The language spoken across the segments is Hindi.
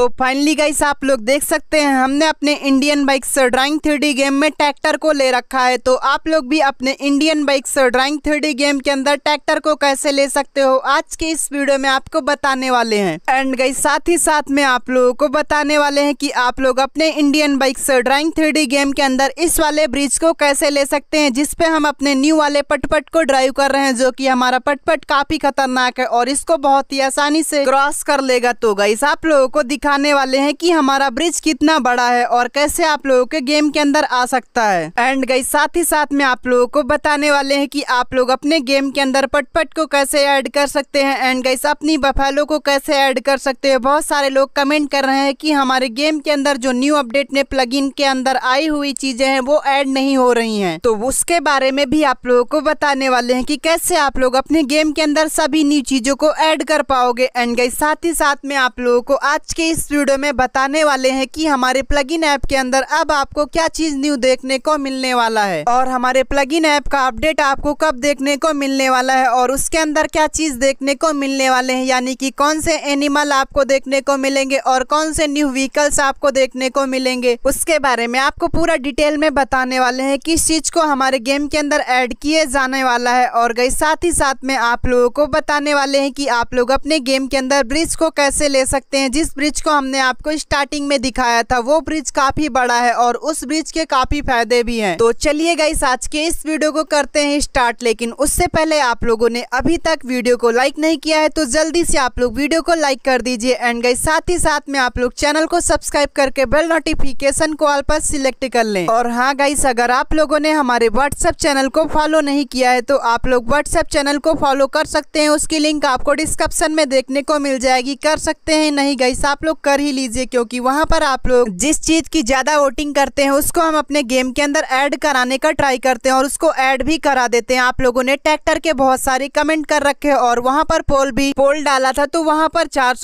तो फाइनली गाइस आप लोग देख सकते हैं हमने अपने Indian bikes driving three game में ट्रैक्टर को ले रखा है तो आप लोग भी अपने Indian bikes driving three game के अंदर ट्रैक्टर को कैसे ले सकते हो आज के इस वीडियो में आपको बताने वाले हैं एंड गाइस साथ ही साथ में आप लोगों को बताने वाले हैं कि आप लोग अपने Indian bikes driving three game के अंदर इस वाले ब्रिज को कैसे ले सकते हैं जिसपे हम अपने न्यू वाले पटपट को ड्राइव कर रहे हैं जो की हमारा पटपट काफी खतरनाक है और इसको बहुत ही आसानी से क्रॉस कर लेगा तो गाइस आप लोगों को दिखा दिखाने वाले हैं कि हमारा ब्रिज कितना बड़ा है और कैसे आप लोगों के गेम के अंदर आ सकता है एंड गई साथ ही साथ में आप लोगों को बताने वाले हैं कि आप लोग अपने गेम के अंदर पटपट को कैसे ऐड कर सकते हैं एंड गई अपनी बफेलो को कैसे ऐड कर सकते हैं बहुत सारे लोग कमेंट कर रहे हैं कि हमारे गेम के अंदर जो न्यू अपडेट ने प्लग के अंदर आई हुई चीजें हैं वो एड नहीं हो रही है तो उसके बारे में भी आप लोगों को बताने वाले हैं की कैसे आप लोग अपने गेम के अंदर सभी न्यू चीजों को एड कर पाओगे एंड गई साथ ही साथ में आप लोगों को आज के इस इस वीडियो में बताने वाले हैं कि हमारे प्लगइन ऐप के अंदर अब आपको क्या चीज न्यू देखने को मिलने वाला है और हमारे प्लगइन ऐप का अपडेट आपको कब देखने को मिलने वाला है और उसके अंदर क्या चीज देखने को मिलने वाले हैं यानी कि कौन से एनिमल आपको देखने को मिलेंगे और कौन से न्यू व्हीकल्स आपको देखने को मिलेंगे उसके बारे में आपको पूरा डिटेल में बताने वाले है किस चीज को हमारे गेम के अंदर एड किए जाने वाला है और गई साथ ही साथ में आप लोगों को बताने वाले है की आप लोग अपने गेम के अंदर ब्रिज को कैसे ले सकते हैं जिस ब्रिज को जिसको हमने आपको स्टार्टिंग में दिखाया था वो ब्रिज काफी बड़ा है और उस ब्रिज के काफी फायदे भी हैं तो चलिए गाइस आज के इस वीडियो को करते हैं स्टार्ट लेकिन उससे पहले आप लोगों ने अभी तक वीडियो को लाइक नहीं किया है तो जल्दी से आप लोग वीडियो को लाइक कर दीजिए एंड गई साथ ही साथ में आप लोग चैनल को सब्सक्राइब करके बेल नोटिफिकेशन को ऑल पर सिलेक्ट कर ले और हाँ गाइस अगर आप लोगों ने हमारे व्हाट्सएप चैनल को फॉलो नहीं किया है तो आप लोग व्हाट्सएप चैनल को फॉलो कर सकते हैं उसकी लिंक आपको डिस्क्रिप्शन में देखने को मिल जाएगी कर सकते हैं नहीं गाइस आप लोग कर ही लीजिए क्योंकि वहाँ पर आप लोग जिस चीज़ की ज़्यादा वोटिंग करते हैं उसको हम अपने गेम के अंदर ऐड कराने का ट्राई करते हैं और उसको ऐड भी करा देते हैं आप लोगों ने ट्रैक्टर के बहुत सारे कमेंट कर रखे और वहाँ पर पोल भी पोल डाला था तो वहाँ पर चार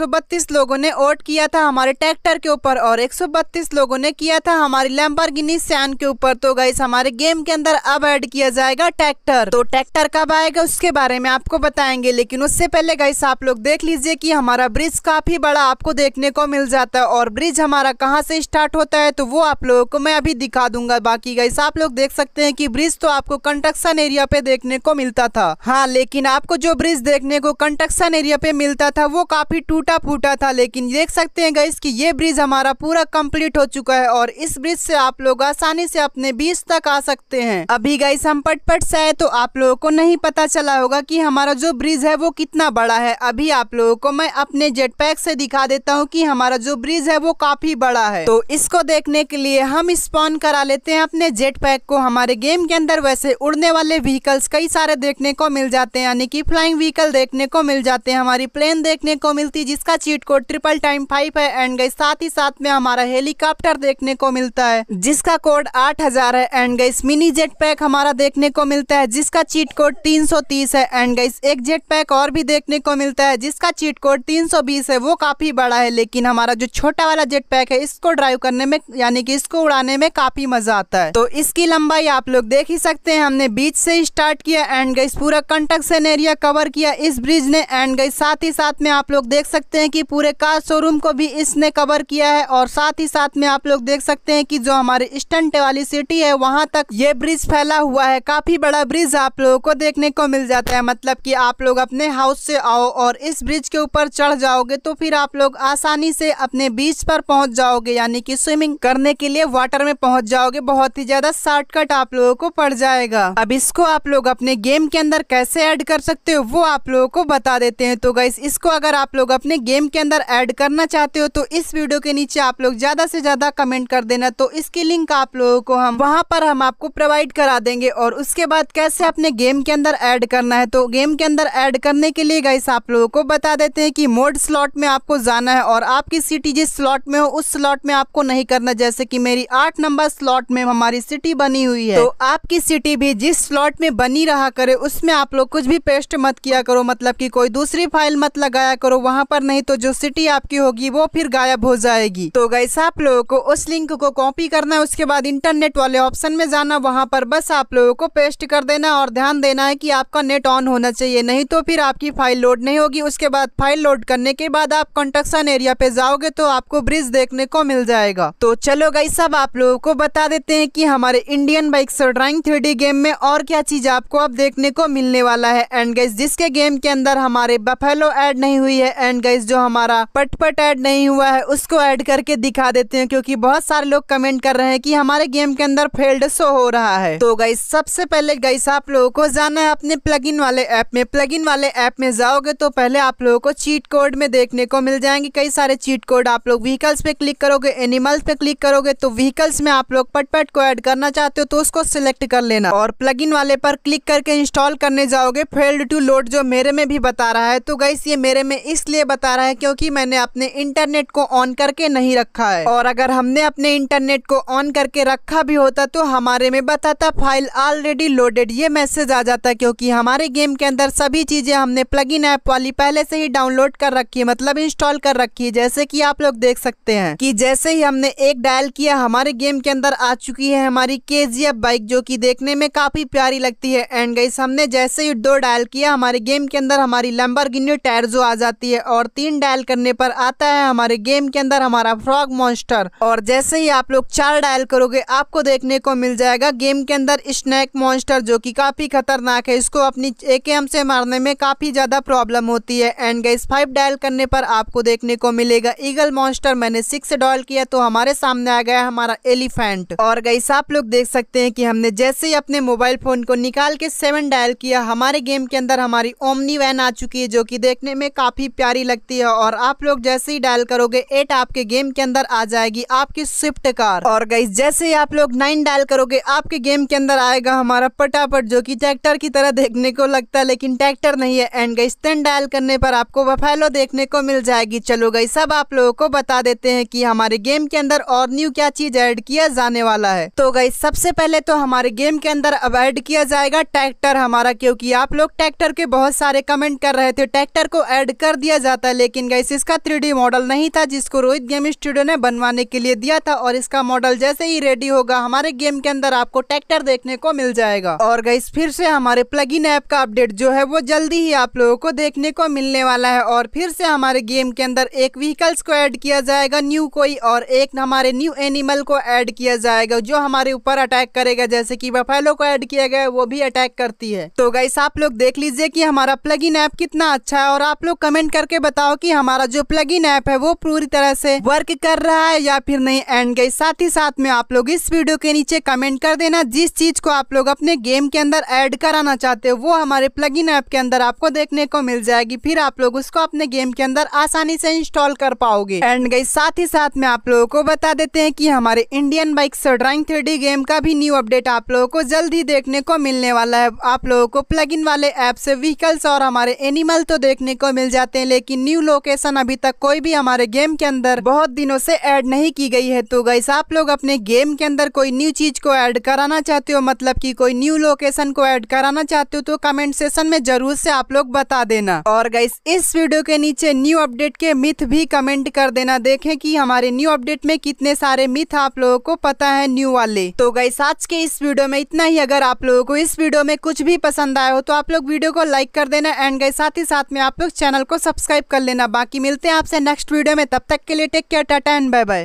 लोगों ने वोट किया था हमारे ट्रैक्टर के ऊपर और एक लोगों ने किया था हमारी गिनी सैन के ऊपर तो गाइस हमारे गेम के अंदर अब ऐड किया जाएगा ट्रैक्टर तो ट्रैक्टर कब आएगा उसके बारे में आपको बताएंगे लेकिन उससे पहले गाइस आप लोग देख लीजिए की हमारा ब्रिज काफी बड़ा आपको देखने को मिल जाता है और ब्रिज हमारा कहाँ से स्टार्ट होता है तो वो आप लोगों को मैं अभी दिखा दूंगा बाकी गाइस आप लोग देख सकते हैं कि ब्रिज तो आपको कंस्ट्रक्शन एरिया पे देखने को मिलता था हाँ लेकिन आपको जो ब्रिज देखने को कंस्ट्रक्शन एरिया पे मिलता था वो काफी टूटा फूटा था लेकिन देख सकते हैं गाइस कि ये ब्रिज हमारा पूरा कंप्लीट हो चुका है और इस ब्रिज से आप लोग आसानी से अपने बीच तक आ सकते हैं अभी गाइस हम पटपट से आए तो आप लोगों को नहीं पता चला होगा कि हमारा जो ब्रिज है वो कितना बड़ा है अभी आप लोगों को मैं अपने जेट पैक से दिखा देता हूँ कि हम हमारा जो ब्रिज है वो काफी बड़ा है तो इसको देखने के लिए हम स्पॉन करा लेते हैं अपने जेट पैक को हमारे गेम के अंदर वैसे उड़ने वाले व्हीकल्स कई सारे देखने को मिल जाते हैं यानी कि फ्लाइंग व्हीकल देखने को मिल जाते हैं हमारी प्लेन देखने को मिलती है जिसका cheat code triple time five है एंड गई साथ ही साथ में हमारा हेलीकॉप्टर देखने को मिलता है जिसका कोड आठ हजार है एंड गई मिनी जेट पैक हमारा देखने को मिलता है जिसका चीट कोड तीन सौ तीस है एंड गई एक जेट पैक और भी देखने को मिलता है जिसका चीट कोड तीन सौ बीस है वो काफी बड़ा है लेकिन लेकिन हमारा जो छोटा वाला जेट पैक है इसको ड्राइव करने में यानी कि इसको उड़ाने में काफी मजा आता है तो इसकी लंबाई आप लोग देख ही सकते हैं हमने बीच से स्टार्ट किया एंड गई पूरा सेन एरिया कवर किया इस ब्रिज ने एंड गई साथ ही साथ में आप लोग देख सकते हैं कि पूरे कार शोरूम को भी इसने कवर किया है और साथ ही साथ में आप लोग देख सकते हैं कि जो हमारे स्टंट वाली सिटी है वहाँ तक ये ब्रिज फैला हुआ है काफी बड़ा ब्रिज आप लोगों को देखने को मिल जाता है मतलब की आप लोग अपने हाउस से आओ और इस ब्रिज के ऊपर चढ़ जाओगे तो फिर आप लोग आसानी आसानी से अपने बीच पर पहुंच जाओगे यानी कि स्विमिंग करने के लिए वाटर में पहुंच जाओगे बहुत ही ज्यादा शॉर्टकट आप लोगों को पड़ जाएगा अब इसको आप लोग अपने गेम के अंदर कैसे ऐड कर सकते हो वो आप लोगों को बता देते हैं तो गाइस इसको अगर आप लोग अपने गेम के अंदर ऐड करना चाहते हो तो इस वीडियो के नीचे आप लोग ज्यादा से ज्यादा कमेंट कर देना तो इसकी लिंक आप लोगों को हम वहाँ पर हम आपको प्रोवाइड करा देंगे और उसके बाद कैसे अपने गेम के अंदर ऐड करना है तो गेम के अंदर ऐड करने के लिए गाइस आप लोगों को बता देते हैं कि मोड स्लॉट में आपको जाना है और आप आपकी सिटी जिस स्लॉट में हो उस स्लॉट में आपको नहीं करना जैसे कि मेरी आठ नंबर स्लॉट में हमारी सिटी बनी हुई है तो आपकी सिटी भी जिस स्लॉट में बनी रहा करे उसमें आप लोग कुछ भी पेस्ट मत किया करो मतलब कि कोई दूसरी फाइल मत लगाया करो वहाँ पर नहीं तो जो सिटी आपकी होगी वो फिर गायब हो जाएगी तो गैस आप लोगों को उस लिंक को कॉपी करना है उसके बाद इंटरनेट वाले ऑप्शन में जाना वहाँ पर बस आप लोगों को पेस्ट कर देना और ध्यान देना है की आपका नेट ऑन होना चाहिए नहीं तो फिर आपकी फाइल लोड नहीं होगी उसके बाद फाइल लोड करने के बाद आप कॉन्टेक्शन एरिया पे पे जाओगे तो आपको ब्रिज देखने को मिल जाएगा तो चलो गई सब आप लोगों को बता देते हैं कि हमारे Indian bike driving three game में और क्या चीज आपको अब देखने को मिलने वाला है एंड गाइस जिसके गेम के अंदर हमारे बफेलो एड नहीं हुई है एंड गाइस जो हमारा पटपट एड नहीं हुआ है उसको एड करके दिखा देते हैं क्योंकि बहुत सारे लोग कमेंट कर रहे हैं कि हमारे गेम के अंदर फेल्ड शो हो रहा है तो गई सबसे पहले गाइस आप लोगों को जाना है अपने प्लग वाले ऐप में प्लग वाले ऐप में जाओगे तो पहले आप लोगों को चीट कोड में देखने को मिल जाएंगे कई सारे चीट कोड आप लोग व्हीकल्स पे क्लिक करोगे एनिमल्स पे क्लिक करोगे तो व्हीकल्स में आप लोग पटपट को ऐड करना चाहते हो तो उसको सिलेक्ट कर लेना और प्लग वाले पर क्लिक करके इंस्टॉल करने जाओगे फेल्ड टू लोड जो मेरे में भी बता रहा है तो गाइस ये मेरे में इसलिए बता रहा है क्योंकि मैंने अपने इंटरनेट को ऑन करके नहीं रखा है और अगर हमने अपने इंटरनेट को ऑन करके रखा भी होता तो हमारे में बताता फाइल ऑलरेडी लोडेड ये मैसेज आ जाता क्योंकि हमारे गेम के अंदर सभी चीजें हमने प्लग इन ऐप वाली पहले से ही डाउनलोड कर रखी है मतलब इंस्टॉल कर रखी है जैसे कि आप लोग देख सकते हैं कि जैसे ही हमने एक डायल किया हमारे गेम के अंदर आ चुकी है हमारी के बाइक जो कि देखने में काफी प्यारी लगती है एंड गई हमने जैसे ही दो डायल किया हमारे गेम के अंदर हमारी लंबर टायर जो आ जाती है और तीन डायल करने पर आता है हमारे गेम के अंदर हमारा फ्रॉग मॉन्स्टर और जैसे ही आप लोग चार डायल करोगे आपको देखने को मिल जाएगा गेम के अंदर स्नैक मॉन्स्टर जो कि काफी खतरनाक है इसको अपनी एकेएम से मारने में काफी ज्यादा प्रॉब्लम होती है एंड गाइस फाइव डायल करने पर आपको देखने को मिले मिलेगा ईगल मॉन्स्टर मैंने सिक्स डॉल किया तो हमारे सामने आ गया हमारा एलिफेंट और गईस आप लोग देख सकते हैं कि हमने जैसे ही अपने मोबाइल फोन को निकाल के सेवन डायल किया हमारे गेम के अंदर हमारी ओमनी वैन आ चुकी है जो कि देखने में काफी प्यारी लगती है और आप लोग जैसे ही डायल करोगे एट आपके गेम के अंदर आ जाएगी आपकी स्विफ्ट कार और गई जैसे ही आप लोग नाइन डायल करोगे आपके गेम के अंदर आएगा हमारा पटापट जो की ट्रैक्टर की तरह देखने को लगता है लेकिन ट्रैक्टर नहीं है एंड गई टेन डायल करने पर आपको वफैलो देखने को मिल जाएगी चलो गई अब आप लोगों को बता देते हैं कि हमारे गेम के अंदर और न्यू क्या चीज ऐड किया जाने वाला है तो गई सबसे पहले तो हमारे गेम के अंदर अब ऐड किया जाएगा ट्रैक्टर हमारा क्योंकि आप लोग ट्रैक्टर के बहुत सारे कमेंट कर रहे थे ट्रैक्टर को ऐड कर दिया जाता है लेकिन गई इसका थ्री मॉडल नहीं था जिसको रोहित गेम स्टूडियो ने बनवाने के लिए दिया था और इसका मॉडल जैसे ही रेडी होगा हमारे गेम के अंदर आपको ट्रैक्टर देखने को मिल जाएगा और गई फिर से हमारे प्लग इन ऐप का अपडेट जो है वो जल्दी ही आप लोगों को देखने को मिलने वाला है और फिर से हमारे गेम के अंदर एक वी एनिकल्स को ऐड किया जाएगा न्यू कोई और एक हमारे न्यू एनिमल को ऐड किया जाएगा जो हमारे ऊपर अटैक करेगा जैसे कि बफेलो को ऐड किया गया वो भी अटैक करती है तो गाइस आप लोग देख लीजिए कि हमारा प्लग इन ऐप कितना अच्छा है और आप लोग कमेंट करके बताओ कि हमारा जो प्लग इन ऐप है वो पूरी तरह से वर्क कर रहा है या फिर नहीं एंड गई साथ ही साथ में आप लोग इस वीडियो के नीचे कमेंट कर देना जिस चीज को आप लोग अपने गेम के अंदर एड कराना चाहते हो वो हमारे प्लग इन ऐप के अंदर आपको देखने को मिल जाएगी फिर आप लोग उसको अपने गेम के अंदर आसानी से इंस्टॉल कर पाओगे एंड गई साथ ही साथ में आप लोगों को बता देते हैं कि हमारे Indian bikes driving three game का भी न्यू अपडेट आप लोगों को जल्द ही देखने को मिलने वाला है आप लोगों को प्लग इन वाले ऐप से व्हीकल्स और हमारे एनिमल तो देखने को मिल जाते हैं लेकिन न्यू लोकेशन अभी तक कोई भी हमारे गेम के अंदर बहुत दिनों से ऐड नहीं की गई है तो गई आप लोग अपने गेम के अंदर कोई न्यू चीज को ऐड कराना चाहते हो मतलब की कोई न्यू लोकेशन को ऐड कराना चाहते हो तो कमेंट सेशन में जरूर से आप लोग बता देना और गई इस वीडियो के नीचे न्यू अपडेट के मिथ भी कमेंट कर देना देखें कि हमारे न्यू अपडेट में कितने सारे मिथ आप लोगों को पता है न्यू वाले तो गई आज के इस वीडियो में इतना ही अगर आप लोगों को इस वीडियो में कुछ भी पसंद आया हो तो आप लोग वीडियो को लाइक कर देना एंड गई साथ ही साथ में आप लोग चैनल को सब्सक्राइब कर लेना बाकी मिलते हैं आपसे नेक्स्ट वीडियो में तब तक के लिए take care tata and bye bye